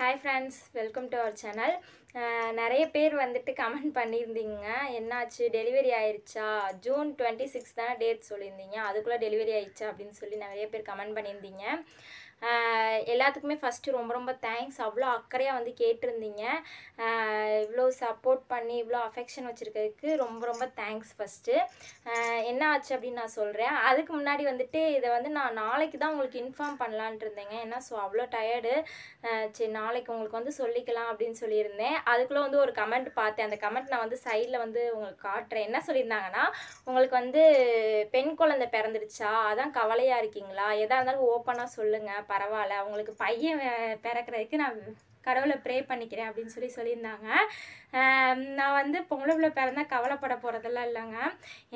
hi friends welcome to our channel நிறைய பேர் வந்துட்டு கமெண்ட் பண்ணியிருந்தீங்க என்னாச்சு டெலிவரி ஆயிடுச்சா ஜூன் டுவெண்ட்டி சிக்ஸ் தானே டேட் சொல்லியிருந்தீங்க அதுக்குள்ளே டெலிவரி ஆயிடுச்சா அப்படின்னு சொல்லி நிறைய பேர் கமெண்ட் பண்ணியிருந்தீங்க எல்லாத்துக்குமே ஃபஸ்ட்டு ரொம்ப ரொம்ப தேங்க்ஸ் அவ்வளோ அக்கறையாக வந்து கேட்டிருந்தீங்க இவ்வளோ சப்போர்ட் பண்ணி இவ்வளோ அஃபெக்ஷன் வச்சுருக்கிறதுக்கு ரொம்ப ரொம்ப தேங்க்ஸ் ஃபஸ்ட்டு என்ன ஆச்சு அப்படின்னு நான் சொல்கிறேன் அதுக்கு முன்னாடி வந்துட்டு இதை வந்து நான் நாளைக்கு தான் உங்களுக்கு இன்ஃபார்ம் பண்ணலான் இருந்தேங்க ஏன்னா ஸோ அவ்வளோ டயர்டு சரி நாளைக்கு உங்களுக்கு வந்து சொல்லிக்கலாம் அப்படின்னு சொல்லியிருந்தேன் அதுக்குள்ளே வந்து ஒரு கமெண்ட் பார்த்தேன் அந்த கமெண்ட் நான் வந்து சைடில் வந்து உங்களுக்கு காட்டுறேன் என்ன சொல்லியிருந்தாங்கன்னா உங்களுக்கு வந்து பெண் குழந்தை பிறந்துருச்சா அதான் கவலையாக இருக்கீங்களா எதாக இருந்தாலும் ஓப்பனாக சொல்லுங்கள் பரவாயில்ல அவங்களுக்கு பையன் பிறக்கிறதுக்கு நான் கடவுளை ப்ரே பண்ணிக்கிறேன் அப்படின்னு சொல்லி சொல்லியிருந்தாங்க நான் வந்து பொம்பளை பிள்ளை பிறந்தா கவலைப்பட போகிறதெல்லாம் இல்லைங்க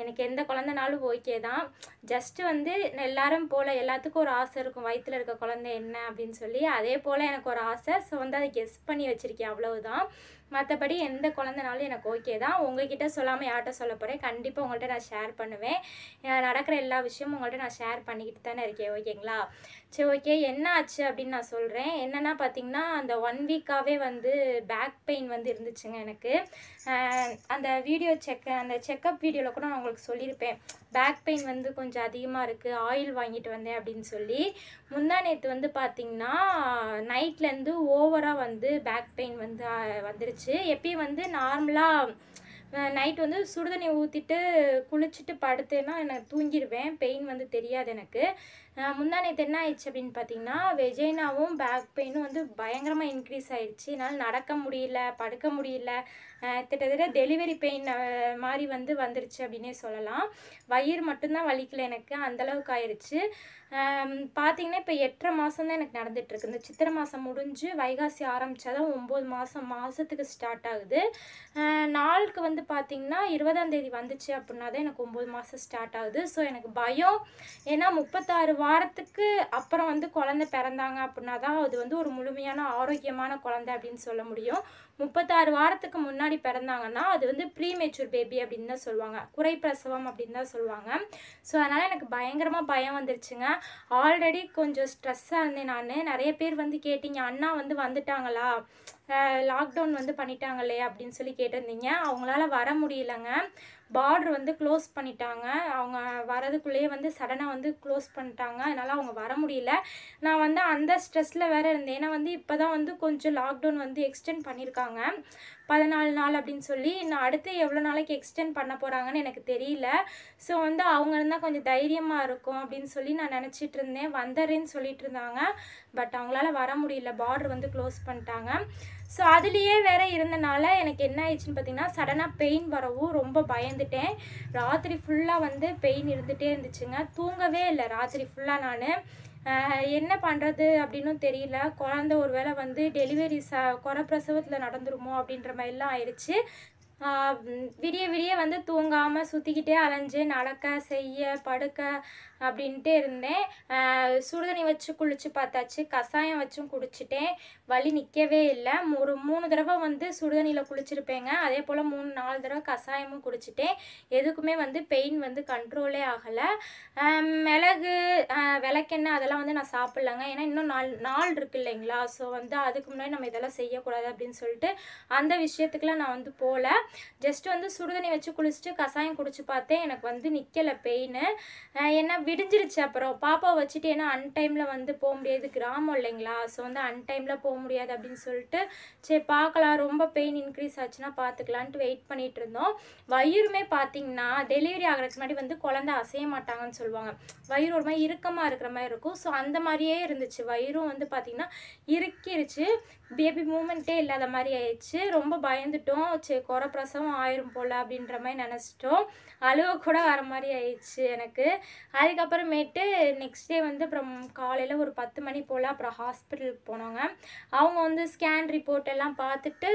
எனக்கு எந்த குழந்தைனாலும் ஓகே தான் ஜஸ்ட்டு வந்து எல்லாரும் போல் எல்லாத்துக்கும் ஒரு ஆசை இருக்கும் வயிற்றில் இருக்க குழந்தை என்ன அப்படின்னு சொல்லி அதே போல் எனக்கு ஒரு ஆசை ஸோ வந்து அதை கெஸ் பண்ணி வச்சுருக்கேன் அவ்வளவுதான் மற்றபடி எந்த குழந்தைனாலும் எனக்கு ஓகே தான் உங்ககிட்ட சொல்லாமல் யார்கிட்ட சொல்ல போகிறேன் கண்டிப்பாக உங்கள்கிட்ட நான் ஷேர் பண்ணுவேன் நடக்கிற எல்லா விஷயமும் உங்கள்கிட்ட நான் ஷேர் பண்ணிக்கிட்டு தானே இருக்கேன் ஓகேங்களா சரி ஓகே என்ன ஆச்சு அப்படின்னு நான் சொல்கிறேன் என்னென்னா பார்த்தீங்கன்னா அந்த ஒன் வீக்காகவே வந்து பேக் பெயின் வந்து இருந்துச்சுங்க எனக்கு அந்த வீடியோ செக் அந்த செக்கப் வீடியோவில் கூட நான் உங்களுக்கு சொல்லியிருப்பேன் பேக் பெயின் வந்து கொஞ்சம் அதிகமாக இருக்குது ஆயில் வாங்கிட்டு வந்தேன் அப்படின்னு சொல்லி முந்தா நேற்று வந்து பார்த்தீங்கன்னா நைட்லேருந்து ஓவராக வந்து பேக் பெயின் வந்து வந்துருச்சு வந்துச்சு எப்பயும் வந்து நார்மலாக நைட் வந்து சுடுதண்ணி ஊற்றிட்டு குளிச்சுட்டு படுத்தேன்னா எனக்கு தூங்கிடுவேன் பெயின் வந்து தெரியாது எனக்கு முந்தானேத்து என்ன ஆயிடுச்சு அப்படின்னு பார்த்தீங்கன்னா வெஜைனாவும் பேக் பெயினும் வந்து பயங்கரமாக இன்க்ரீஸ் ஆயிடுச்சு என்னால் நடக்க முடியல படுக்க முடியல கிட்டத்தட்ட டெலிவரி பெயின் மாதிரி வந்து வந்துருச்சு அப்படின்னே சொல்லலாம் வயிறு மட்டும்தான் வலிக்கல எனக்கு அந்தளவுக்கு ஆயிடுச்சு பார்த்தீங்கன்னா இப்போ எட்டரை மாதம் தான் எனக்கு நடந்துகிட்ருக்கு இந்த சித்திரை மாதம் முடிஞ்சு வைகாசி ஆரம்பித்தாதான் ஒம்பது மாதம் மாதத்துக்கு ஸ்டார்ட் ஆகுது நாளுக்கு வந்து பார்த்திங்கன்னா இருபதாம் தேதி வந்துச்சு அப்படின்னா தான் எனக்கு ஒம்பது மாதம் ஸ்டார்ட் ஆகுது ஸோ எனக்கு பயம் ஏன்னா முப்பத்தாறு வாரத்துக்கு அப்புறம் வந்து குழந்த பிறந்தாங்க அப்படின்னா தான் அது வந்து ஒரு முழுமையான ஆரோக்கியமான குழந்தை அப்படின்னு சொல்ல முடியும் முப்பத்தாறு வாரத்துக்கு முன்னாடி முன்னாடி பிறந்தாங்கன்னா அது வந்து ப்ரீ மெச்சூர் பேபி அப்படின்னு தான் சொல்லுவாங்க குறை பிரசவம் அப்படின்னு தான் சொல்லுவாங்க ஸோ அதனால் எனக்கு பயங்கரமாக பயம் வந்துருச்சுங்க ஆல்ரெடி கொஞ்சம் ஸ்ட்ரெஸ்ஸாக இருந்தேன் நான் நிறைய பேர் வந்து கேட்டீங்க அண்ணா வந்து வந்துட்டாங்களா லாக்டவுன் வந்து பண்ணிட்டாங்க இல்லையா அப்படின்னு சொல்லி கேட்டிருந்தீங்க அவங்களால வர முடியலங்க பார்டர் வந்து க்ளோஸ் பண்ணிட்டாங்க அவங்க வரதுக்குள்ளேயே வந்து சடனாக வந்து க்ளோஸ் பண்ணிட்டாங்க அதனால் அவங்க வர முடியல நான் வந்து அந்த ஸ்ட்ரெஸ்ஸில் வேறு இருந்தேன் ஏன்னா வந்து இப்போ தான் வந்து கொஞ்சம் லாக்டவுன் வந்து எக்ஸ்டெண்ட் பண்ணியிருக்காங்க பதினாலு நாள் அப்படின்னு சொல்லி நான் அடுத்து எவ்வளோ நாளைக்கு எக்ஸ்டெண்ட் பண்ண போகிறாங்கன்னு எனக்கு தெரியல ஸோ வந்து அவங்க இருந்தால் கொஞ்சம் தைரியமாக இருக்கும் அப்படின்னு சொல்லி நான் நினச்சிட்டு இருந்தேன் வந்துடுறேன்னு சொல்லிட்டு இருந்தாங்க பட் அவங்களால வர முடியல பார்டர் வந்து க்ளோஸ் பண்ணிட்டாங்க ஸோ அதுலேயே வேற இருந்தனால எனக்கு என்ன ஆயிடுச்சுன்னு பார்த்தீங்கன்னா சடனாக பெயின் வரவும் ரொம்ப பயந்துட்டேன் ராத்திரி ஃபுல்லாக வந்து பெயின் இருந்துகிட்டே இருந்துச்சுங்க தூங்கவே இல்லை ராத்திரி ஃபுல்லாக நான் என்ன பண்ணுறது அப்படின்னு தெரியல குழந்த ஒரு வேளை வந்து டெலிவரி ச குறை பிரசவத்தில் நடந்துருமோ அப்படின்ற மாதிரிலாம் ஆயிடுச்சு விடிய விடிய வந்து தூங்காமல் சுற்றிக்கிட்டே அலைஞ்சு நடக்க செய்ய படுக்க அப்படின்ட்டு இருந்தேன் சுடுதண்ணி வச்சு குளிச்சு பார்த்தாச்சு கஷாயம் வச்சும் குடிச்சிட்டேன் வலி நிற்கவே இல்லை ஒரு மூணு தடவை வந்து சுடுதண்ணியில் குளிச்சிருப்பேங்க அதே போல் மூணு நாலு தடவை கஷாயமும் குடிச்சிட்டேன் எதுக்குமே வந்து பெயின் வந்து கண்ட்ரோலே ஆகலை மிளகு விளக்கெண்ணெய் அதெல்லாம் வந்து நான் சாப்பிட்லங்க ஏன்னா இன்னும் நாள் நாள் இருக்கு இல்லைங்களா ஸோ வந்து அதுக்கு முன்னாடி நம்ம இதெல்லாம் செய்யக்கூடாது அப்படின்னு சொல்லிட்டு அந்த விஷயத்துக்குலாம் நான் வந்து போகலை ஜஸ்ட் வந்து சுடுதண்ணி வச்சு குளிச்சுட்டு கஷாயம் குடிச்சு பார்த்தேன் எனக்கு வந்து நிற்கலை பெயின் ஏன்னா விடிஞ்சிருச்சு அப்புறம் பாப்பாவை வச்சுட்டு ஏன்னா அன்டைம்ல வந்து போக முடியாது கிராமம் இல்லைங்களா ஸோ வந்து அன்டைம்ல போக முடியாது அப்படின்னு சொல்லிட்டு சரி பார்க்கலாம் ரொம்ப பெயின் இன்க்ரீஸ் ஆச்சுன்னா பார்த்துக்கலான்ட்டு வெயிட் பண்ணிகிட்டு இருந்தோம் வயிறுமே பார்த்தீங்கன்னா டெலிவரி ஆகிறதுக்கு முன்னாடி வந்து குழந்த அசைய மாட்டாங்கன்னு சொல்லுவாங்க வயிறு ஒரு மாதிரி இறுக்கமாக இருக்கிற மாதிரி இருக்கும் ஸோ அந்த மாதிரியே இருந்துச்சு வயிறும் வந்து பார்த்திங்கன்னா இறுக்கிருச்சு பேபி மூமெண்ட்டே இல்லாத மாதிரி ஆயிடுச்சு ரொம்ப பயந்துட்டோம் சரி குறை பிரசவம் ஆயிரும் போல் அப்படின்ற மாதிரி நினச்சிட்டோம் அழுவ கூட வர மாதிரி ஆயிடுச்சு எனக்கு அதுக்கப்புறமேட்டு நெக்ஸ்ட் டே வந்து அப்புறம் காலையில் ஒரு பத்து மணி போல் அப்புறம் ஹாஸ்பிட்டலுக்கு போனாங்க அவங்க வந்து ஸ்கேன் ரிப்போர்ட் எல்லாம் பார்த்துட்டு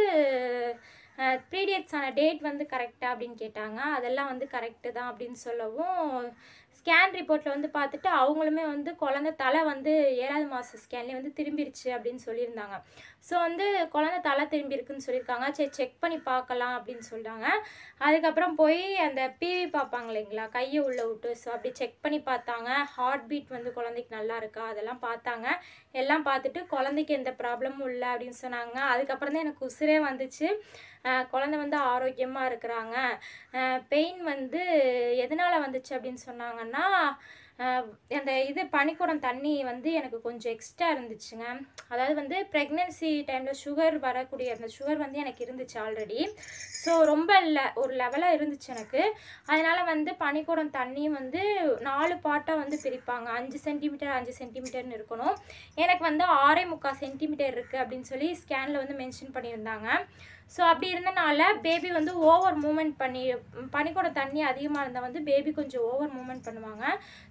ப்ரீடியட்ஸான டேட் வந்து கரெக்டாக அப்படின்னு கேட்டாங்க அதெல்லாம் வந்து கரெக்டு தான் அப்படின்னு சொல்லவும் ஸ்கேன் ரிப்போர்ட்டில் வந்து பார்த்துட்டு அவங்களுமே வந்து குழந்த தலை வந்து ஏழாவது மாத ஸ்கேன்லேயே வந்து திரும்பிருச்சு அப்படின்னு சொல்லியிருந்தாங்க ஸோ வந்து குழந்த தலை திரும்பியிருக்குன்னு சொல்லியிருக்காங்க சரி செக் பண்ணி பார்க்கலாம் அப்படின்னு சொல்கிறாங்க அதுக்கப்புறம் போய் அந்த பிவி பார்ப்பாங்க இல்லைங்களா கையை உள்ளே விட்டு ஸோ அப்படி செக் பண்ணி பார்த்தாங்க ஹார்ட் பீட் வந்து குழந்தைக்கு நல்லா இருக்கா அதெல்லாம் பார்த்தாங்க எல்லாம் பார்த்துட்டு குழந்தைக்கு எந்த ப்ராப்ளமும் இல்லை அப்படின்னு சொன்னாங்க அதுக்கப்புறம் தான் எனக்கு உசுரே வந்துச்சு குழந்தை வந்து ஆரோக்கியமாக இருக்கிறாங்க பெயின் வந்து வந்துச்சு அப்படின்னு சொன்னாங்கன்னா அந்த இது பனிக்கூடம் தண்ணி வந்து எனக்கு கொஞ்சம் எக்ஸ்ட்ரா இருந்துச்சுங்க அதாவது வந்து ப்ரெக்னென்சி டைமில் சுகர் வரக்கூடிய அந்த சுகர் வந்து எனக்கு இருந்துச்சு ஆல்ரெடி ஸோ ரொம்ப இல்லை ஒரு லெவலாக இருந்துச்சு எனக்கு அதனால் வந்து பனிக்கூடம் தண்ணி வந்து நாலு பாட்டாக வந்து பிரிப்பாங்க அஞ்சு சென்டிமீட்டர் அஞ்சு சென்டிமீட்டர்னு இருக்கணும் எனக்கு வந்து ஆறே முக்கால் சென்டிமீட்டர் இருக்குது அப்படின்னு சொல்லி ஸ்கேனில் வந்து மென்ஷன் பண்ணியிருந்தாங்க ஸோ அப்படி இருந்தனால பேபி வந்து ஓவர் மூமெண்ட் பண்ணி பனிக்கூட தண்ணி அதிகமாக இருந்தால் வந்து பேபி கொஞ்சம் ஓவர் மூமெண்ட் பண்ணுவாங்க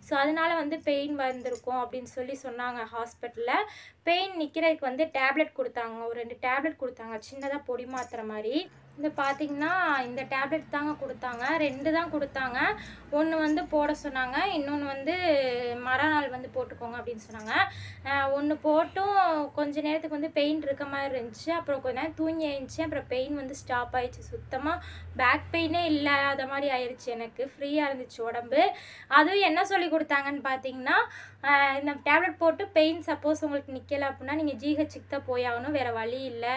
ஸோ அதனால் வந்து பெயின் வந்திருக்கும் அப்படின்னு சொல்லி சொன்னாங்க ஹாஸ்பிட்டலில் பெயின் நிற்கிறதுக்கு வந்து டேப்லெட் கொடுத்தாங்க ஒரு ரெண்டு டேப்லெட் கொடுத்தாங்க சின்னதாக பொடி மாத்திர மாதிரி இந்த பார்த்திங்கன்னா இந்த டேப்லெட் தாங்க கொடுத்தாங்க ரெண்டு தான் கொடுத்தாங்க ஒன்று வந்து போட சொன்னாங்க இன்னொன்று வந்து நாள் வந்து போட்டுக்கோங்க அப்படின்னு சொன்னாங்க ஒன்று போட்டும் கொஞ்ச நேரத்துக்கு வந்து பெயின் இருக்க மாதிரி இருந்துச்சு அப்புறம் கொஞ்ச நேரம் தூங்கி ஆயிடுச்சு அப்புறம் பெயின் வந்து ஸ்டாப் ஆயிடுச்சு சுத்தமாக பேக் பெயினே இல்லாத மாதிரி ஆயிடுச்சு எனக்கு ஃப்ரீயாக இருந்துச்சு உடம்பு அதுவும் என்ன சொல்லி கொடுத்தாங்கன்னு பார்த்தீங்கன்னா இந்த டேப்லெட் போட்டு பெயின் சப்போஸ் உங்களுக்கு நிற்கலை அப்படின்னா நீங்கள் ஜிஹெச்சுக்கு தான் போயாகணும் வேறு வழி இல்லை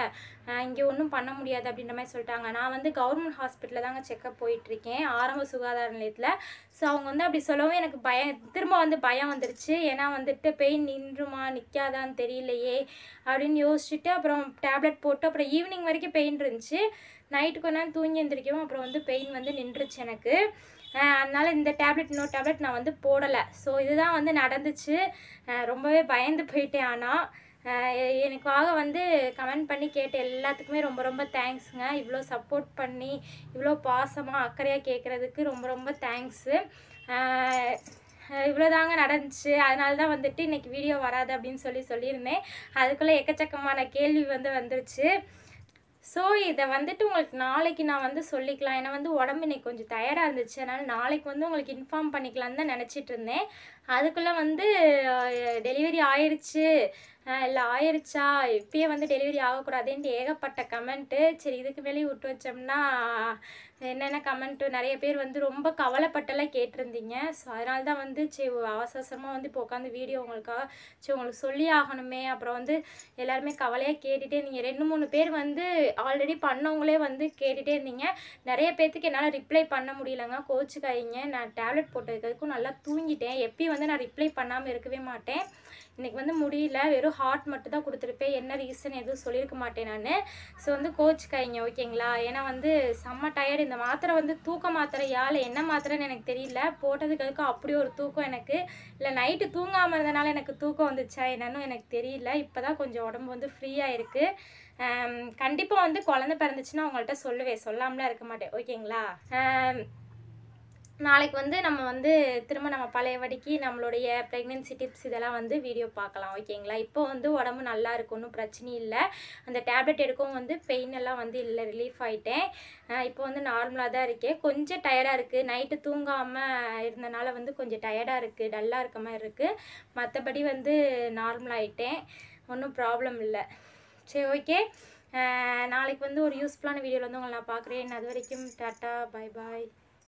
இங்கே ஒன்றும் பண்ண முடியாது அப்படின்ற மாதிரி சொல்லிட்டாங்க நான் வந்து கவர்மெண்ட் ஹாஸ்பிட்டலில் தாங்க செக்கப் போயிட்டுருக்கேன் ஆரம்ப சுகாதார நிலையத்தில் ஸோ அவங்க வந்து அப்படி சொல்லவும் எனக்கு பயம் திரும்ப வந்து பயம் வந்துருச்சு ஏன்னா வந்துட்டு பெயின் நின்றுமா நிற்காதான்னு தெரியலையே அப்படின்னு யோசிச்சுட்டு அப்புறம் டேப்லெட் போட்டு அப்புறம் ஈவினிங் வரைக்கும் பெயின் இருந்துச்சு நைட்டுக்கு கொஞ்ச நேரம் தூங்கி எழுந்திரிக்கவும் அப்புறம் வந்து பெயின் வந்து நின்றுச்சு எனக்கு அதனால் இந்த டேப்லெட் இன்னொரு டேப்லெட் நான் வந்து போடலை ஸோ இதுதான் வந்து நடந்துச்சு ரொம்பவே பயந்து போயிட்டேன் ஆனால் எனக்காக வந்து கமெண்ட் பண்ணி கேட்ட எல்லாத்துக்குமே ரொம்ப ரொம்ப தேங்க்ஸுங்க இவ்வளோ சப்போர்ட் பண்ணி இவ்வளோ பாசமாக அக்கறையாக கேட்குறதுக்கு ரொம்ப ரொம்ப தேங்க்ஸு இவ்வளோதாங்க நடந்துச்சு அதனால தான் வந்துட்டு இன்றைக்கி வீடியோ வராது அப்படின்னு சொல்லி சொல்லியிருந்தேன் அதுக்குள்ளே எக்கச்சக்கமான கேள்வி வந்து வந்துருச்சு ஸோ இதை வந்துட்டு உங்களுக்கு நாளைக்கு நான் வந்து சொல்லிக்கலாம் ஏன்னா வந்து உடம்பு இன்னைக்கு கொஞ்சம் டயர்டாக இருந்துச்சு அதனால் நாளைக்கு வந்து உங்களுக்கு இன்ஃபார்ம் பண்ணிக்கலான்னு தான் நினச்சிட்டு இருந்தேன் அதுக்குள்ளே வந்து டெலிவரி ஆயிடுச்சு இல்லை ஆயிடுச்சா இப்பயே வந்து டெலிவரி ஆகக்கூடாதுன்ட்டு ஏகப்பட்ட கமெண்ட்டு சரி இதுக்கு மேலேயும் விட்டு வச்சோம்னா என்னென்ன கமெண்ட்டு நிறைய பேர் வந்து ரொம்ப கவலைப்பட்டெல்லாம் கேட்டிருந்தீங்க ஸோ அதனால தான் வந்து சரி அவசரமாக வந்து இப்போ உட்காந்து வீடியோ உங்களுக்காக சரி உங்களுக்கு சொல்லி ஆகணுமே அப்புறம் வந்து எல்லாருமே கவலையாக கேட்டுகிட்டே இருந்தீங்க ரெண்டு மூணு பேர் வந்து ஆல்ரெடி பண்ணவங்களே வந்து கேட்டுகிட்டே இருந்தீங்க நிறைய பேர்த்துக்கு என்னால் ரிப்ளை பண்ண முடியலங்க கோச்சுக்காயிங்க நான் டேப்லெட் போட்டதுக்கு நல்லா தூங்கிட்டேன் எப்பயும் வந்து நான் ரிப்ளை பண்ணாமல் இருக்கவே மாட்டேன் இன்றைக்கி வந்து முடியல வெறும் ஹார்ட் மட்டும் தான் கொடுத்துருப்பேன் என்ன ரீசன் எதுவும் சொல்லியிருக்க மாட்டேன் நான் ஸோ வந்து கோச்சுக்காய்ங்க ஓகேங்களா ஏன்னா வந்து செம்ம டயர்டு இந்த மாத்திரை வந்து தூக்க மாத்திரை யாழ் என்ன மாத்திரைன்னு எனக்கு தெரியல போட்டதுக்கு அப்படி ஒரு தூக்கம் எனக்கு இல்லை நைட்டு தூங்காமல் இருந்தனால எனக்கு தூக்கம் வந்துச்சா என்னன்னு எனக்கு தெரியல இப்போ தான் கொஞ்சம் உடம்பு வந்து ஃப்ரீயாக இருக்குது கண்டிப்பாக வந்து குழந்த பிறந்துச்சுன்னா அவங்கள்ட்ட சொல்லுவேன் சொல்லாமலாம் இருக்க மாட்டேன் ஓகேங்களா நாளைக்கு வந்து நம்ம வந்து திரும்ப நம்ம பழையபடிக்கு நம்மளுடைய ப்ரெக்னென்சி டிப்ஸ் இதெல்லாம் வந்து வீடியோ பார்க்கலாம் ஓகேங்களா இப்போ வந்து உடம்பு நல்லா இருக்கும் ஒன்றும் பிரச்சனை இல்லை அந்த டேப்லெட் எடுக்கவும் வந்து பெயின் எல்லாம் வந்து இல்லை ரிலீஃப் ஆகிட்டேன் இப்போ வந்து நார்மலாக தான் இருக்கேன் கொஞ்சம் டயர்டாக இருக்குது நைட்டு தூங்காமல் இருந்தனால வந்து கொஞ்சம் டயர்டாக இருக்குது டல்லாக இருக்க மாதிரி இருக்குது மற்றபடி வந்து நார்மலாகிட்டேன் ஒன்றும் ப்ராப்ளம் இல்லை சரி ஓகே நாளைக்கு வந்து ஒரு யூஸ்ஃபுல்லான வீடியோவில் வந்து உங்களை நான் பார்க்குறேன் அது வரைக்கும் டாட்டா பாய் பாய்